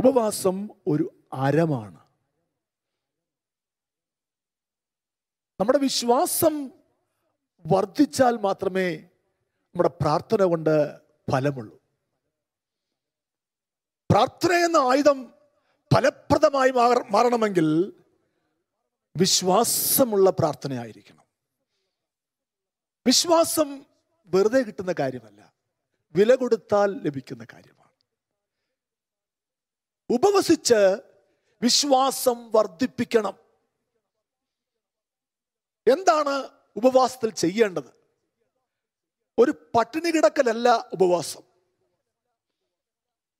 ഉപവാസം ഒരു അരമാണ് നമ്മുടെ വിശ്വാസം വർദ്ധിച്ചാൽ മാത്രമേ നമ്മുടെ പ്രാർത്ഥന കൊണ്ട് ഫലമുള്ളൂ പ്രാർത്ഥന എന്ന ആയുധം ഫലപ്രദമായി മാറണമെങ്കിൽ വിശ്വാസമുള്ള പ്രാർത്ഥനയായിരിക്കണം വിശ്വാസം വെറുതെ കിട്ടുന്ന കാര്യമല്ല വില കൊടുത്താൽ ലഭിക്കുന്ന കാര്യം ഉപവസിച്ച് വിശ്വാസം വർദ്ധിപ്പിക്കണം എന്താണ് ഉപവാസത്തിൽ ചെയ്യേണ്ടത് ഒരു പട്ടിണി കിടക്കലല്ല ഉപവാസം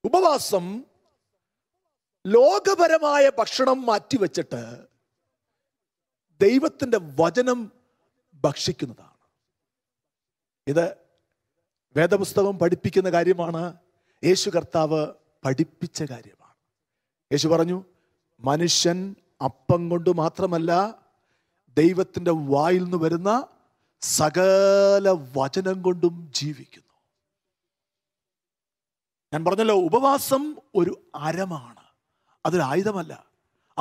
ഉപവാസം ലോകപരമായ ഭക്ഷണം മാറ്റിവെച്ചിട്ട് ദൈവത്തിൻ്റെ വചനം ഭക്ഷിക്കുന്നതാണ് ഇത് വേദപുസ്തകം പഠിപ്പിക്കുന്ന കാര്യമാണ് യേശു കർത്താവ് പഠിപ്പിച്ച കാര്യം യേശു പറഞ്ഞു മനുഷ്യൻ അപ്പം കൊണ്ട് മാത്രമല്ല ദൈവത്തിൻ്റെ വായിൽ നിന്ന് വരുന്ന സകല വചനം കൊണ്ടും ജീവിക്കുന്നു ഞാൻ പറഞ്ഞല്ലോ ഉപവാസം ഒരു അരമാണ് അതൊരു ആയുധമല്ല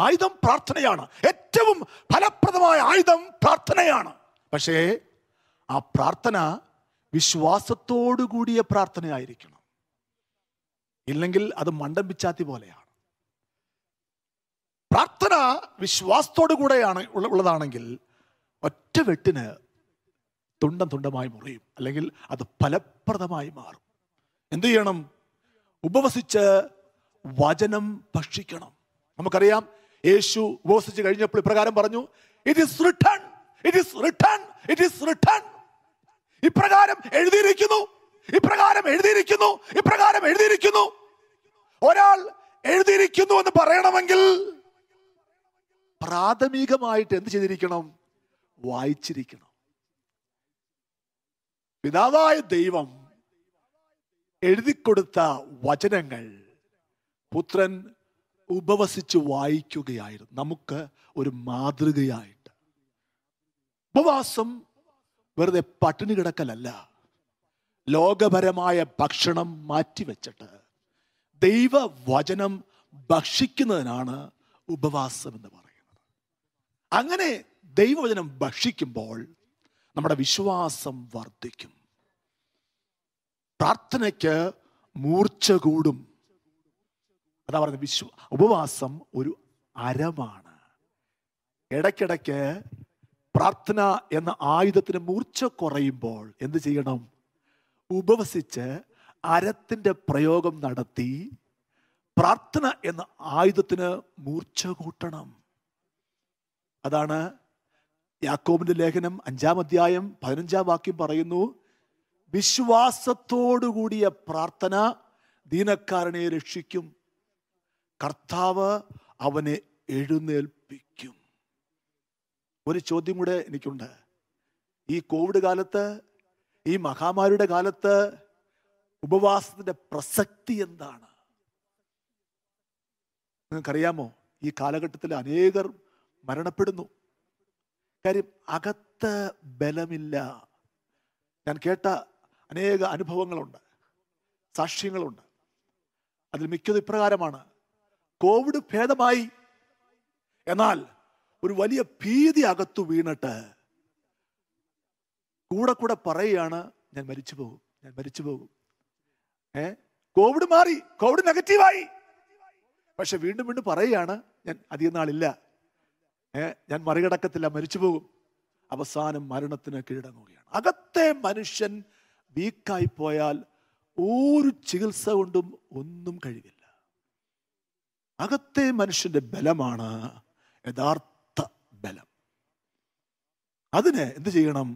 ആയുധം പ്രാർത്ഥനയാണ് ഏറ്റവും ഫലപ്രദമായ ആയുധം പ്രാർത്ഥനയാണ് പക്ഷേ ആ പ്രാർത്ഥന വിശ്വാസത്തോടു കൂടിയ പ്രാർത്ഥനയായിരിക്കണം ഇല്ലെങ്കിൽ അത് മണ്ടം പിച്ചാത്തി പോലെയാണ് പ്രാർത്ഥന വിശ്വാസത്തോടു കൂടെയാണ് ഉള്ളതാണെങ്കിൽ ഒറ്റ വെട്ടിന് തുണ്ടം തുണ്ടമായി മുറിയും അല്ലെങ്കിൽ അത് ഫലപ്രദമായി മാറും എന്തു ചെയ്യണം ഉപവസിച്ച് വചനം ഭക്ഷിക്കണം നമുക്കറിയാം യേശു ഉപവസിച്ച് കഴിഞ്ഞപ്പോൾ ഇപ്രകാരം പറഞ്ഞു ഇറ്റ് ഇറ്റ് ഇറ്റ് ഇപ്രകാരം എഴുതിയിരിക്കുന്നു ഇപ്രകാരം എഴുതിയിരിക്കുന്നു ഇപ്രകാരം എഴുതിയിരിക്കുന്നു ഒരാൾ എഴുതിയിരിക്കുന്നു എന്ന് പറയണമെങ്കിൽ പ്രാഥമികമായിട്ട് എന്ത് ചെയ്തിരിക്കണം വായിച്ചിരിക്കണം പിതാവായ ദൈവം എഴുതിക്കൊടുത്ത വചനങ്ങൾ പുത്രൻ ഉപവസിച്ച് വായിക്കുകയായിരുന്നു നമുക്ക് ഒരു മാതൃകയായിട്ട് ഉപവാസം വെറുതെ പട്ടിണി കിടക്കലല്ല ലോകപരമായ ഭക്ഷണം മാറ്റിവെച്ചിട്ട് ദൈവവചനം ഭക്ഷിക്കുന്നതിനാണ് ഉപവാസം എന്ന് പറയുന്നത് അങ്ങനെ ദൈവവചനം ഭക്ഷിക്കുമ്പോൾ നമ്മുടെ വിശ്വാസം വർദ്ധിക്കും പ്രാർത്ഥനയ്ക്ക് മൂർച്ച കൂടും അതാ പറയുന്നത് വിശ്വ ഉപവാസം ഒരു അരമാണ് ഇടയ്ക്കിടയ്ക്ക് പ്രാർത്ഥന എന്ന ആയുധത്തിന് മൂർച്ച കുറയുമ്പോൾ എന്ത് ചെയ്യണം ഉപവസിച്ച് അരത്തിൻ്റെ പ്രയോഗം നടത്തി പ്രാർത്ഥന എന്ന ആയുധത്തിന് മൂർച്ച കൂട്ടണം അതാണ് യാക്കോബിന്റെ ലേഖനം അഞ്ചാം അധ്യായം പതിനഞ്ചാം വാക്യം പറയുന്നു വിശ്വാസത്തോടുകൂടിയ പ്രാർത്ഥന ദീനക്കാരനെ രക്ഷിക്കും കർത്താവ് അവനെ എഴുന്നേൽപ്പിക്കും ഒരു ചോദ്യം കൂടെ എനിക്കുണ്ട് ഈ കോവിഡ് കാലത്ത് ഈ മഹാമാരിയുടെ കാലത്ത് ഉപവാസത്തിന്റെ പ്രസക്തി എന്താണ് നിങ്ങൾക്കറിയാമോ ഈ കാലഘട്ടത്തിൽ അനേകർ മരണപ്പെടുന്നു കാര്യം അകത്ത് ബലമില്ല ഞാൻ കേട്ട അനേക അനുഭവങ്ങളുണ്ട് സാക്ഷ്യങ്ങളുണ്ട് അതിൽ മിക്കത് ഇപ്രകാരമാണ് കോവിഡ് ഭേദമായി എന്നാൽ ഒരു വലിയ ഭീതി അകത്തു വീണിട്ട് കൂടെ കൂടെ പറയുകയാണ് ഞാൻ മരിച്ചു പോകും ഞാൻ മരിച്ചു പോകും ഏ കോവിഡ് മാറി കോവിഡ് നെഗറ്റീവായി പക്ഷെ വീണ്ടും വീണ്ടും പറയുകയാണ് ഞാൻ അധികം നാളില്ല ഞാൻ മറികടക്കത്തില്ല മരിച്ചു പോകും അവസാനം മരണത്തിന് കീഴടങ്ങുകയാണ് അകത്തെ മനുഷ്യൻ വീക്കായി പോയാൽ ഒരു ചികിത്സ കൊണ്ടും ഒന്നും കഴിവില്ല അകത്തെ മനുഷ്യന്റെ ബലമാണ് യഥാർത്ഥ ബലം അതിന് എന്ത് ചെയ്യണം